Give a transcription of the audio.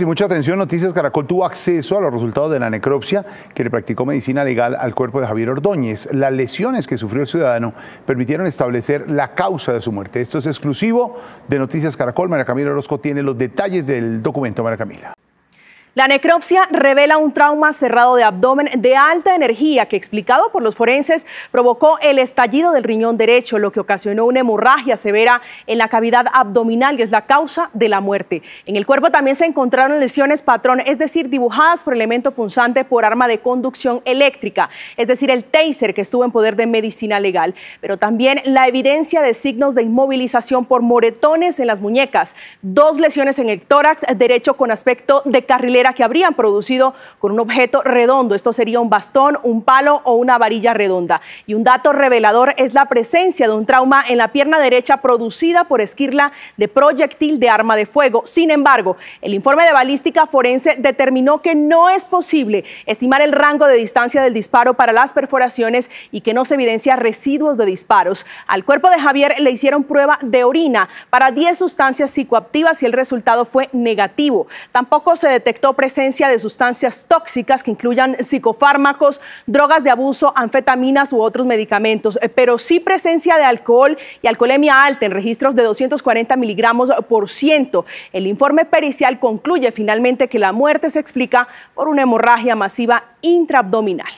Y mucha atención, Noticias Caracol tuvo acceso a los resultados de la necropsia que le practicó medicina legal al cuerpo de Javier Ordóñez. Las lesiones que sufrió el ciudadano permitieron establecer la causa de su muerte. Esto es exclusivo de Noticias Caracol. María Camila Orozco tiene los detalles del documento. María Camila. La necropsia revela un trauma cerrado de abdomen de alta energía que, explicado por los forenses, provocó el estallido del riñón derecho, lo que ocasionó una hemorragia severa en la cavidad abdominal y es la causa de la muerte. En el cuerpo también se encontraron lesiones patrón, es decir, dibujadas por elemento punzante por arma de conducción eléctrica, es decir, el taser que estuvo en poder de medicina legal, pero también la evidencia de signos de inmovilización por moretones en las muñecas, dos lesiones en el tórax derecho con aspecto de carrilera que habrían producido con un objeto redondo. Esto sería un bastón, un palo o una varilla redonda. Y un dato revelador es la presencia de un trauma en la pierna derecha producida por esquirla de proyectil de arma de fuego. Sin embargo, el informe de balística forense determinó que no es posible estimar el rango de distancia del disparo para las perforaciones y que no se evidencia residuos de disparos. Al cuerpo de Javier le hicieron prueba de orina para 10 sustancias psicoactivas y el resultado fue negativo. Tampoco se detectó presencia de sustancias tóxicas que incluyan psicofármacos, drogas de abuso, anfetaminas u otros medicamentos, eh, pero sí presencia de alcohol y alcoholemia alta en registros de 240 miligramos por ciento. El informe pericial concluye finalmente que la muerte se explica por una hemorragia masiva intraabdominal.